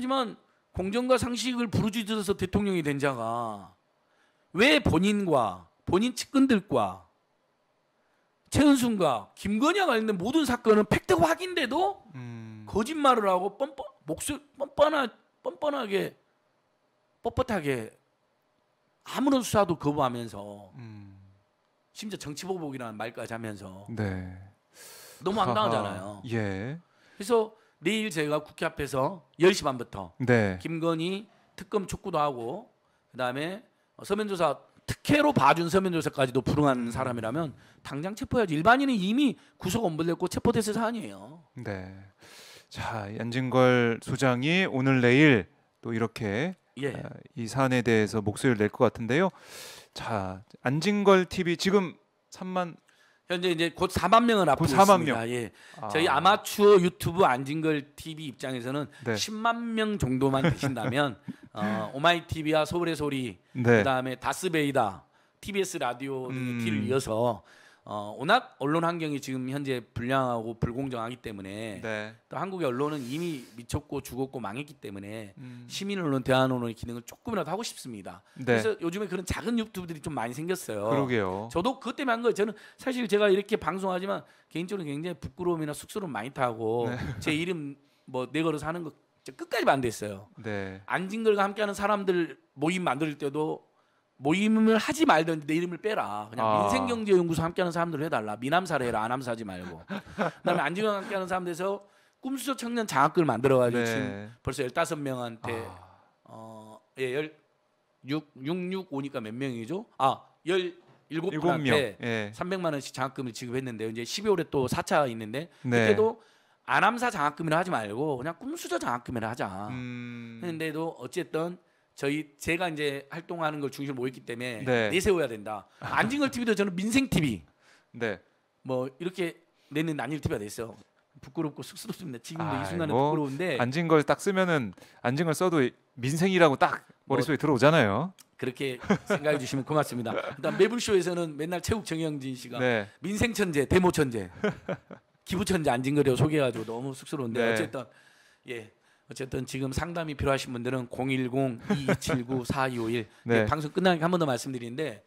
하지만 공정과 상식을 부르짖어서 대통령이 된 자가 왜 본인과 본인 측근들과 최은순과 김건희와 관련된 모든 사건은 팩트가 확인돼도 음. 거짓말을 하고 뻔뻔 목소리 뻔뻔하 뻔뻔하게 뻣뻣하게 아무런 수사도 거부하면서 음. 심지어 정치보복이라는 말까지 하면서 네. 너무 안당하잖아요 예. 그래서 내일 저희가 국회 앞에서 10시 반부터 네. 김건희 특검 촉구도 하고 그다음에 서면조사 특혜로 봐준 서면조사까지도 불응한 사람이라면 당장 체포해야지 일반인은 이미 구속 엄벌됐고 체포됐을 사안이에요. 네. 자 양진걸 소장이 오늘 내일 또 이렇게 예. 어, 이 사안에 대해서 목소리를 낼 것 같은데요. 자 안진걸 TV 지금 3만 현재 이제 곧 4만 명을 앞두고 곧 4만 있습니다. 명. 예. 아. 저희 아마추어 유튜브 안진걸 TV 입장에서는 네. 10만 명 정도만 되신다면 어, 오마이 TV와 소울의 소리 네. 그다음에 다스베이다, TBS 라디오 등의 음. 이어서 어, 워낙 언론 환경이 지금 현재 불량하고 불공정하기 때문에 네. 또 한국의 언론은 이미 미쳤고 죽었고 망했기 때문에 음. 시민 언론 대한 언론의 기능을 조금이라도 하고 싶습니다. 네. 그래서 요즘에 그런 작은 유튜브들이 좀 많이 생겼어요. 그러게요. 저도 그것 때문에 한 거예요. 저는 사실 제가 이렇게 방송하지만 개인적으로 굉장히 부끄러움이나 숙소러 많이 타고 네. 제 이름 뭐 내걸어서 네 하는 거 끝까지 반대했어요. 네. 안진걸과 함께하는 사람들 모임 만들 때도 모임을 뭐 하지 말든지 내 이름을 빼라. 그냥 아. 민생경제연구소 함께하는 사람들을 해달라. 미남사를 해라. 안함사 하지 말고. 그다음에 안진영 함께하는 사람들에서 꿈수저 청년 장학금을 만들어가지고 네. 지금 벌써 1 5 명한테 아. 어, 예, 열, 6, 6, 6오니까 몇 명이죠? 아, 열 일곱 분한테 예. 300만 원씩 장학금을 지급했는데 이제 12월에 또 4차 있는데 네. 그때도 안함사 장학금이라 하지 말고 그냥 꿈수저 장학금이라 하자. 음. 했는데도 어쨌든 저희 제가 이제 활동하는 걸 중심으로 모였기 때문에 네. 내세워야 된다. 안진걸 TV도 저는 민생 TV. 네. 뭐 이렇게 내는 안일 TV가 됐어요. 부끄럽고 쑥스럽습니다. 지금도 아, 이 순간에 부끄러운데 안진걸 딱 쓰면은 안진걸 써도 민생이라고 딱 뭐 머릿속에 뭐, 들어오잖아요. 그렇게 생각해 주시면 고맙습니다. 일단 매불쇼에서는 맨날 체육 정영진 씨가 네. 민생 천재, 대모 천재, 기부 천재 안진걸이라고 소개해가지고 너무 쑥스러운데 네. 어쨌든 예 어쨌든 지금 상담이 필요하신 분들은 010-2279-4251 네. 방송 끝나니까 한 번 더 말씀드리는데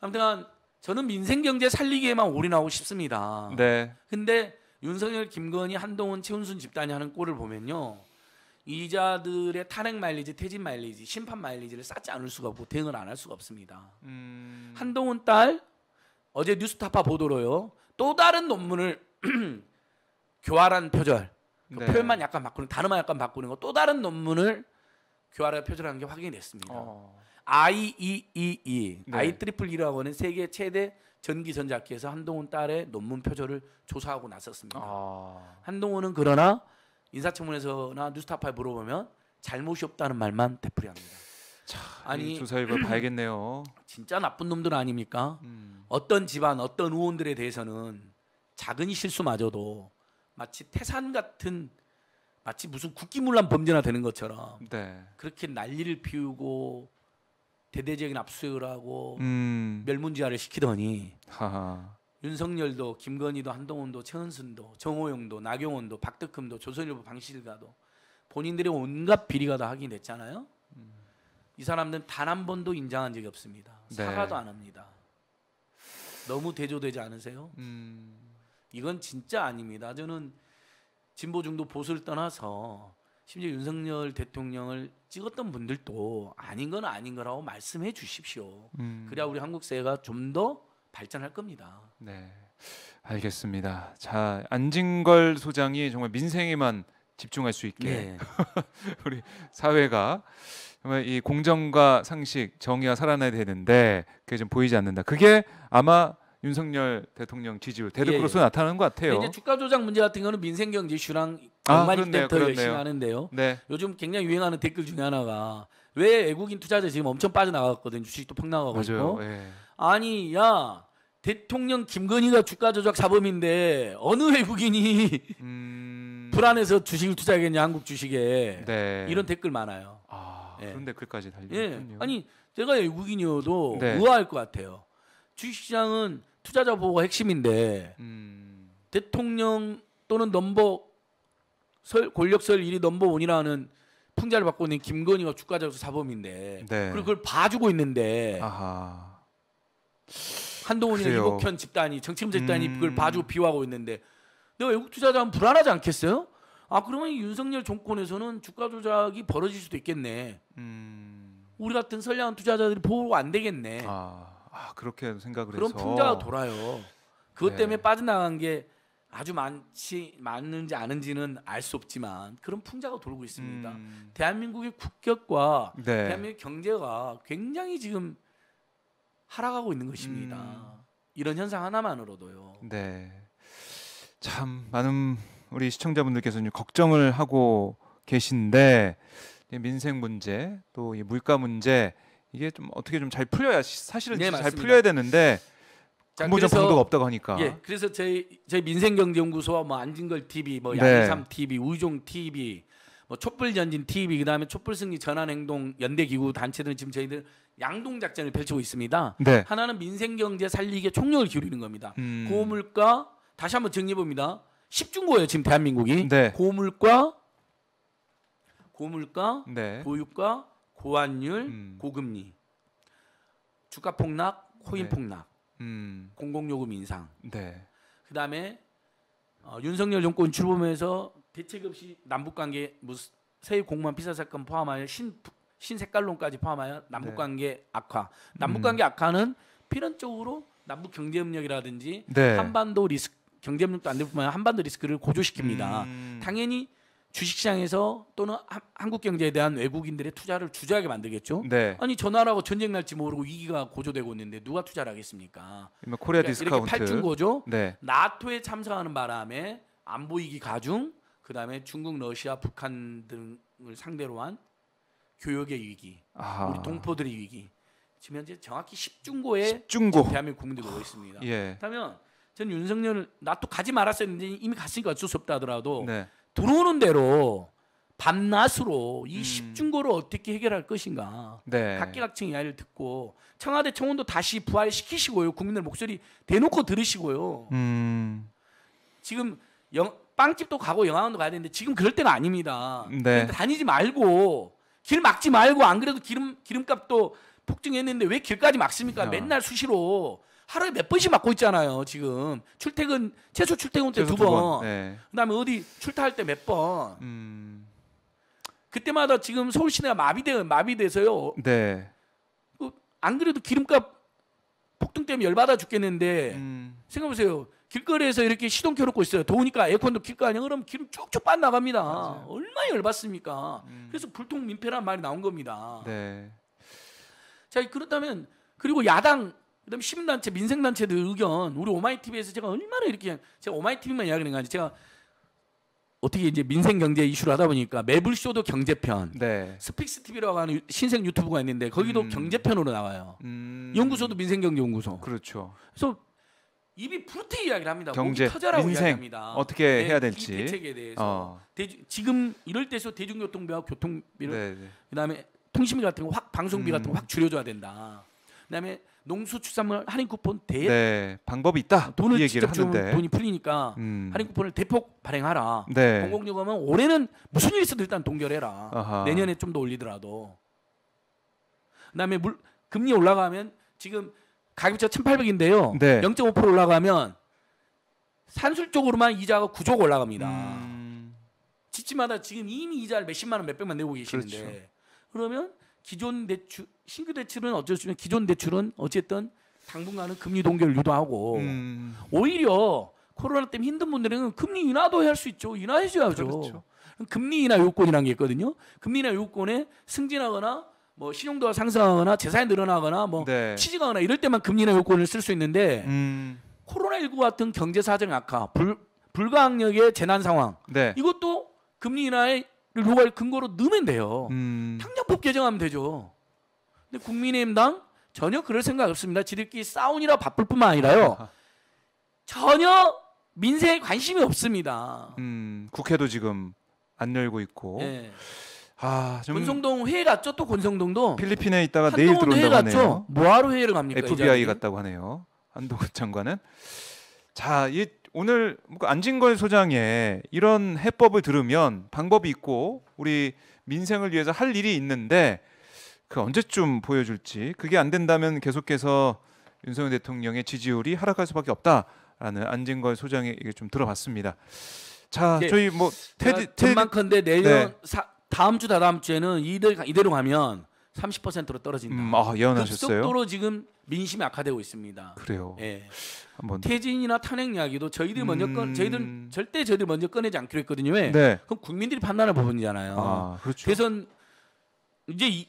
아무튼 저는 민생 경제 살리기에만 올인하고 싶습니다. 네. 근데 윤석열, 김건희, 한동훈, 최훈순 집단이 하는 꼴을 보면요. 이자들의 탄핵 마일리지, 퇴진 마일리지, 심판 마일리지를 쌓지 않을 수가 없고 대응을 안 할 수가 없습니다. 음... 한동훈 딸 어제 뉴스타파 보도로요. 또 다른 논문을 교활한 표절 그 네. 표현만 약간 바꾸는 단어만 약간 바꾸는 거 또 다른 논문을 교활하 표절한 게 확인이 됐습니다. 어. IEEE, 네. IEEE라고 하는 세계 최대 전기 전자학회에서 한동훈 딸의 논문 표절을 조사하고 나섰습니다. 아. 한동훈은 그러나 인사청문회에서나 뉴스타파에 물어보면 잘못이 없다는 말만 되풀이합니다. 자, 아니 조사 결과 봐야겠네요. 진짜 나쁜 놈들 아닙니까? 음. 어떤 집안, 어떤 의원들에 대해서는 작은 실수마저도 마치 태산 같은 마치 무슨 국기문란 범죄나 되는 것처럼 네. 그렇게 난리를 피우고 대대적인 압수수색을 하고 음. 멸문지화를 시키더니 하하. 윤석열도 김건희도 한동훈도 최은순도 정호영도 나경원도 박덕흠도 조선일보 방실가도 본인들의 온갖 비리가 다 확인됐잖아요. 음. 이 사람들은 단 한 번도 인정한 적이 없습니다. 네. 사과도 안 합니다. 너무 대조되지 않으세요? 음. 이건 진짜 아닙니다. 저는 진보 중도 보수를 떠나서 심지어 윤석열 대통령을 찍었던 분들도 아닌 건 아닌 거라고 말씀해 주십시오. 음. 그래야 우리 한국 사회가 좀 더 발전할 겁니다. 네, 알겠습니다. 자, 안진걸 소장이 정말 민생에만 집중할 수 있게 네. 우리 사회가 정말 이 공정과 상식, 정의가 살아나야 되는데 그게 좀 보이지 않는다. 그게 아마 윤석열 대통령 지지율 대립으로서 예, 예, 나타나는 것 같아요. 이제 주가 조작 문제 같은 거는 민생 경제 슈랑 연말 아, 때 열심히 하는데요. 네. 요즘 굉장히 유행하는 댓글 중에 하나가 왜 외국인 투자자 지금 엄청 빠져나갔거든 주식도 폭락하고 예. 아니 야 대통령 김건희가 주가 조작 사범인데 어느 외국인이 음... 불안해서 주식을 투자하겠냐 한국 주식에 네. 이런 댓글 많아요. 아, 그런데 예. 까지 달리군요. 예. 아니 제가 외국인이어도 네. 의아할 것 같아요. 주식시장은 투자자 보호가 핵심인데 음. 대통령 또는 넘버 설, 권력설 일이 넘버 원이라는 풍자를 받고 있는 김건희가 주가자수 사범인데 네. 그리고 그걸 봐주고 있는데 아하. 한동훈이나 이복현 집단이 정치범 집단이 음. 그걸 봐주고 비호하고 있는데 내가 외국 투자자면 불안하지 않겠어요? 아 그러면 윤석열 정권에서는 주가 조작이 벌어질 수도 있겠네. 음. 우리 같은 선량한 투자자들이 보호가 안 되겠네. 아. 아, 그렇게 생각을 그런 해서 그런 풍자가 돌아요. 그것 네. 때문에 빠져나간 게 아주 많지 많은지 아는지는 알 수 없지만 그런 풍자가 돌고 있습니다. 음. 대한민국의 국격과 네. 대한민국 경제가 굉장히 지금 하락하고 있는 것입니다. 음. 이런 현상 하나만으로도요. 네. 참 많은 우리 시청자분들께서 는 걱정을 하고 계신데 민생 문제 또이 물가 문제 이게 좀 어떻게 좀 잘 풀려야 사실은 네, 잘 풀려야 되는데 근본적 방도가 없다고 하니까. 예, 그래서 저희 저희 민생경제연구소와 뭐 안진걸 TV, 뭐 양삼 TV, 우종 TV, 뭐 촛불전진 TV, 그다음에 촛불승리 전환행동 연대기구 단체들은 지금 저희들 양동 작전을 펼치고 있습니다. 네. 하나는 민생경제 살리기에 총력을 기울이는 겁니다. 음. 고물가 다시 한번 정리해 봅니다. 십0중고예요 지금 대한민국이 네. 고물가, 고물가, 네. 보육가 고환율, 음. 고금리, 주가 폭락, 코인 네. 폭락, 음. 공공요금 인상. 네. 그다음에 어, 윤석열 정권 출범해서 대책 없이 남북 관계 무슨 뭐, 세입 공무원 피사 사건 포함하여 신 신색깔론까지 포함하여 남북 네. 관계 네. 악화. 음. 남북 관계 음. 악화는 필연적으로 남북 경제 협력이라든지 네. 한반도 리스크 경제 협력도 안될 뿐만 아니라 한반도 리스크를 고조시킵니다. 음. 당연히 주식시장에서 또는 하, 한국 경제에 대한 외국인들의 투자를 주저하게 만들겠죠. 네. 아니 전화라고 전쟁 날지 모르고 위기가 고조되고 있는데 누가 투자를 하겠습니까? 코리아 그러니까 디스카운트. 이렇게 팔준 거죠. 네. 나토에 참석하는 바람에 안보이기 가중, 그다음에 중국, 러시아, 북한 등을 상대로 한 교역의 위기, 아하. 우리 동포들의 위기. 지금 현재 정확히 10중고에 10중고. 대한민국 국민들이 오고 있습니다. 예. 그러면 전 윤석열 나토 가지 말았었는데 이미 갔으니까 어쩔 수 없다 하더라도 네. 들어오는 대로 밤낮으로 이 음. 십중고를 어떻게 해결할 것인가 네. 각기각층 이야기를 듣고 청와대 청원도 다시 부활시키시고요 국민들 목소리 대놓고 들으시고요 음. 지금 영, 빵집도 가고 영화관도 가야 되는데 지금 그럴 때가 아닙니다 네. 다니지 말고 길 막지 말고 안 그래도 기름 기름값도 폭증했는데 왜 길까지 막습니까 어. 맨날 수시로 하루에 몇 번씩 맞고 있잖아요. 지금 출퇴근 최소 출퇴근 때 두 번. 네. 그다음에 어디 출퇴할 때 몇 번. 음... 그때마다 지금 서울 시내가 마비돼 마비돼서요. 네. 그 안 그래도 기름값 폭등 때문에 열받아 죽겠는데 음... 생각해보세요. 길거리에서 이렇게 시동 켜놓고 있어요. 더우니까 에어컨도 킬 거 아니야. 그럼 기름 쭉쭉 빠나갑니다. 얼마나 열받습니까? 음... 그래서 불통 민폐란 말이 나온 겁니다. 네. 자 그렇다면 그리고 야당 그다음 시민단체, 민생단체들 의견 우리 오마이티비에서 제가 얼마나 이렇게 제가 오마이티비만 이야기하는 거 아니지 제가 어떻게 이제 민생 경제 이슈를 하다 보니까 매블쇼도 경제편, 네. 스픽스 TV라고 하는 신생 유튜브가 있는데 거기도 음. 경제편으로 나와요. 음. 연구소도 민생 경제 연구소. 그렇죠. 그래서 입이 푸르트 이야기를 합니다. 경제, 터져라고 민생, 이야기합니다. 어떻게 네, 해야 될지. 대책에 대해서. 어. 대주, 지금 이럴 때서 대중교통비와 교통비를 네네. 네. 그다음에 통신비 같은 거 확 방송비 음. 같은 거 확 줄여줘야 된다. 그다음에 농수축산물 할인 쿠폰 대 네, 방법이 있다. 그 돈을 직접 주면 돈이 풀리니까 음. 할인 쿠폰을 대폭 발행하라. 네. 공공요금은 올해는 무슨 일 있어도 일단 동결해라. 아하. 내년에 좀 더 올리더라도. 그다음에 물 금리 올라가면 지금 가격이 1,800인데요. 네. 0.5% 올라가면 산술 쪽으로만 이자가 9조 올라갑니다. 음. 지치마다 지금 이미 이자를 몇십만 원, 몇백만 내고 계시는데 그렇죠. 그러면 기존 대출 신규 대출은 어쩔 수 없는 기존 대출은 어쨌든 당분간은 금리 동결 유도하고 음. 오히려 코로나 때문에 힘든 분들은 금리 인하도 할 수 있죠. 인하해 줘야죠. 그렇죠. 금리 인하 요건이라는 게 있거든요. 금리 인하 요건에 승진하거나 뭐 신용도가 상승하거나 재산이 늘어나거나 뭐 네. 취직하거나 이럴 때만 금리 인하 요건을 쓸 수 있는데 음. 코로나19 같은 경제 사정 악화, 불, 불가항력의 재난 상황. 네. 이것도 금리 인하의 로갈 근거로 넣으면 돼요. 음. 당정법 개정하면 되죠. 근데 국민의힘당 전혀 그럴 생각 없습니다. 지들끼리 싸우니라 바쁠 뿐만 아니라요. 전혀 민생에 관심이 없습니다. 음, 국회도 지금 안 열고 있고. 네. 아, 좀 권성동 회의 갔죠? 또 권성동도 필리핀에 있다가 내일 들어온다고 하네요. 뭐하러 회의를 갑니까? FBI 같다고 하네요. 한동훈 장관은 자, 이 오늘 뭐 안진걸 소장의 이런 해법을 들으면 방법이 있고 우리 민생을 위해서 할 일이 있는데 그 언제쯤 보여줄지 그게 안 된다면 계속해서 윤석열 대통령의 지지율이 하락할 수밖에 없다라는 안진걸 소장의 얘기 좀 들어봤습니다. 자, 네, 저희 뭐 테디 테 만컨대 내년 네. 사, 다음 주 다다음 주에는 이대로 가면 30%로 떨어진다. 음, 아, 예언하셨어요? 급속도로 지금 민심이 악화되고 있습니다. 그래요. 예. 한번 태진이나 탄핵 이야기도 저희들 먼저 꺼, 음. 저희들 절대 저희들 먼저 꺼내지 않기로 했거든요. 왜? 네. 그럼 국민들이 판단할 부분이잖아요. 아, 그렇죠. 그래서 이제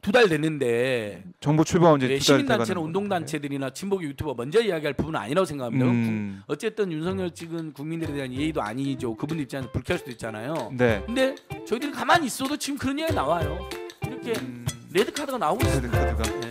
두달 됐는데 정부 출범 이제 예, 시민단체나 운동단체들이나 진보 유튜버 먼저 이야기할 부분은 아니라고 생각합니다. 음... 어쨌든 윤석열 찍은 국민들에 대한 예의도 아니죠. 그분 입장에서 불쾌할 수도 있잖아요. 네. 근데 저희들이 가만히 있어도 지금 그런 이야기 나와요. 이렇게 레드 카드가 나오고 있습니다. 레드 카드가.